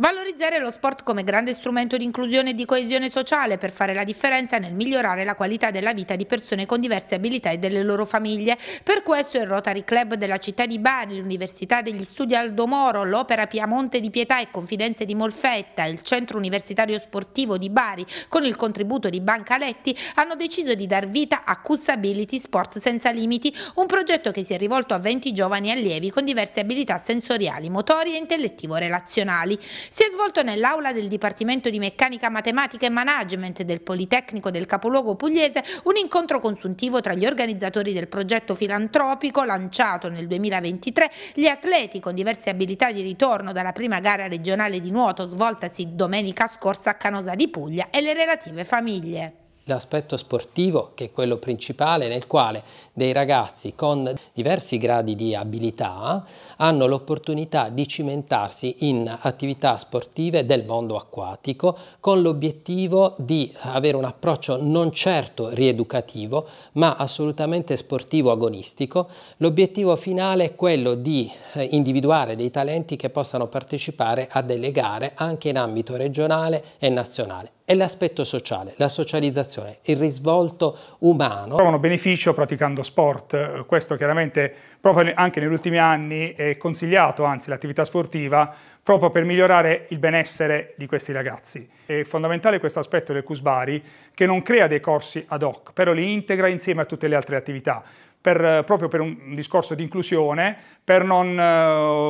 Valorizzare lo sport come grande strumento di inclusione e di coesione sociale per fare la differenza nel migliorare la qualità della vita di persone con diverse abilità e delle loro famiglie. Per questo il Rotary Club della città di Bari, l'Università degli Studi Aldo Moro, l'Opera Piamonte di Pietà e Confidenze di Molfetta, il Centro Universitario Sportivo di Bari con il contributo di Banca Letti hanno deciso di dar vita a Cussability Sport Senza Limiti, un progetto che si è rivolto a 20 giovani allievi con diverse abilità sensoriali, motori e intellettivo-relazionali si è svolto nell'aula del Dipartimento di Meccanica Matematica e Management del Politecnico del capoluogo pugliese un incontro consuntivo tra gli organizzatori del progetto filantropico lanciato nel 2023, gli atleti con diverse abilità di ritorno dalla prima gara regionale di nuoto svoltasi domenica scorsa a Canosa di Puglia e le relative famiglie l'aspetto sportivo che è quello principale nel quale dei ragazzi con diversi gradi di abilità hanno l'opportunità di cimentarsi in attività sportive del mondo acquatico con l'obiettivo di avere un approccio non certo rieducativo ma assolutamente sportivo agonistico. L'obiettivo finale è quello di eh, individuare dei talenti che possano partecipare a delle gare anche in ambito regionale e nazionale è l'aspetto sociale, la socializzazione, il risvolto umano. Trovano beneficio praticando sport, questo chiaramente proprio anche negli ultimi anni è consigliato, anzi l'attività sportiva, proprio per migliorare il benessere di questi ragazzi. È fondamentale questo aspetto del Cusbari che non crea dei corsi ad hoc, però li integra insieme a tutte le altre attività per, eh, proprio per un discorso di inclusione, per non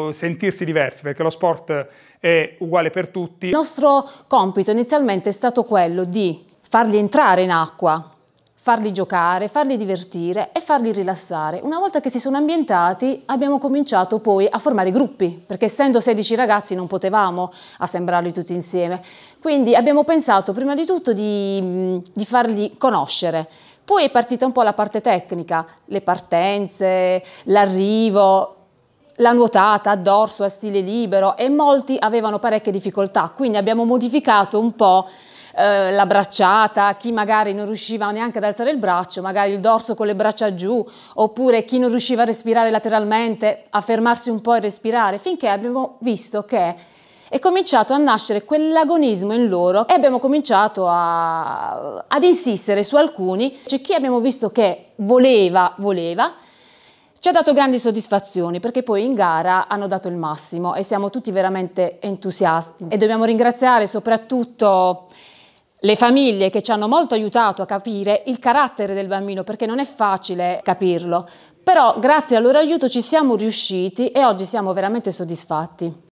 eh, sentirsi diversi, perché lo sport è uguale per tutti. Il nostro compito inizialmente è stato quello di farli entrare in acqua, farli giocare, farli divertire e farli rilassare. Una volta che si sono ambientati abbiamo cominciato poi a formare gruppi, perché essendo 16 ragazzi non potevamo assembrarli tutti insieme. Quindi abbiamo pensato prima di tutto di, mm, di farli conoscere. Poi è partita un po' la parte tecnica, le partenze, l'arrivo, la nuotata a dorso, a stile libero e molti avevano parecchie difficoltà, quindi abbiamo modificato un po' eh, la bracciata, chi magari non riusciva neanche ad alzare il braccio, magari il dorso con le braccia giù, oppure chi non riusciva a respirare lateralmente, a fermarsi un po' e respirare, finché abbiamo visto che è cominciato a nascere quell'agonismo in loro e abbiamo cominciato a, ad insistere su alcuni, c'è chi abbiamo visto che voleva, voleva, ci ha dato grandi soddisfazioni perché poi in gara hanno dato il massimo e siamo tutti veramente entusiasti e dobbiamo ringraziare soprattutto le famiglie che ci hanno molto aiutato a capire il carattere del bambino perché non è facile capirlo, però grazie al loro aiuto ci siamo riusciti e oggi siamo veramente soddisfatti.